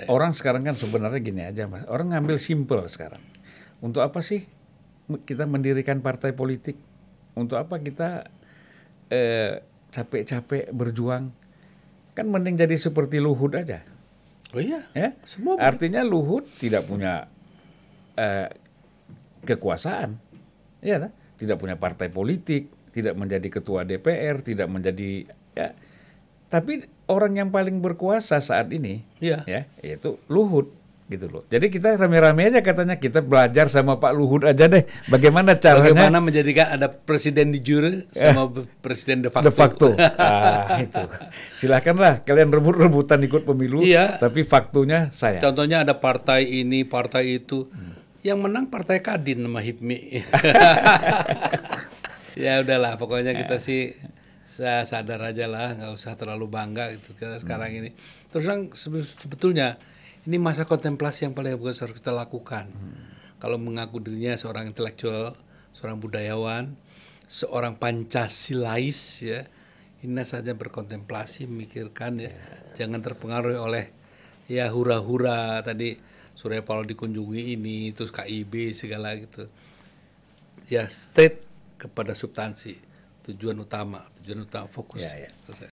Iya. Orang sekarang kan sebenarnya gini aja mas, orang ngambil simple sekarang. Untuk apa sih kita mendirikan partai politik? Untuk apa kita capek eh, capek-capek berjuang? Kan mending jadi seperti Luhut aja. Oh iya. Ya? Semua. Artinya Luhut tidak punya eh, kekuasaan, ya, tidak punya partai politik, tidak menjadi ketua DPR, tidak menjadi ya, tapi orang yang paling berkuasa saat ini, ya, ya yaitu Luhut gitu loh. Jadi kita rame-rame aja katanya kita belajar sama Pak Luhut aja deh bagaimana caranya bagaimana menjadikan ada presiden di jure sama eh, presiden de facto. De facto. ah, itu. Silakanlah kalian rebut-rebutan ikut pemilu iya. tapi faktunya saya. Contohnya ada partai ini, partai itu. Hmm. Yang menang partai Kadin sama Hipmi. ya udahlah pokoknya kita eh. sih saya sadar aja lah nggak usah terlalu bangga gitu kita hmm. sekarang ini terus terang sebetulnya ini masa kontemplasi yang paling harus kita lakukan hmm. kalau mengaku dirinya seorang intelektual seorang budayawan seorang pancasilais ya ini saja berkontemplasi memikirkan ya yeah. jangan terpengaruh oleh ya hura-hura tadi Surya Paloh dikunjungi ini terus KIB segala gitu ya state kepada substansi tujuan utama, tujuan utama fokus. Ya, ya. Selesai.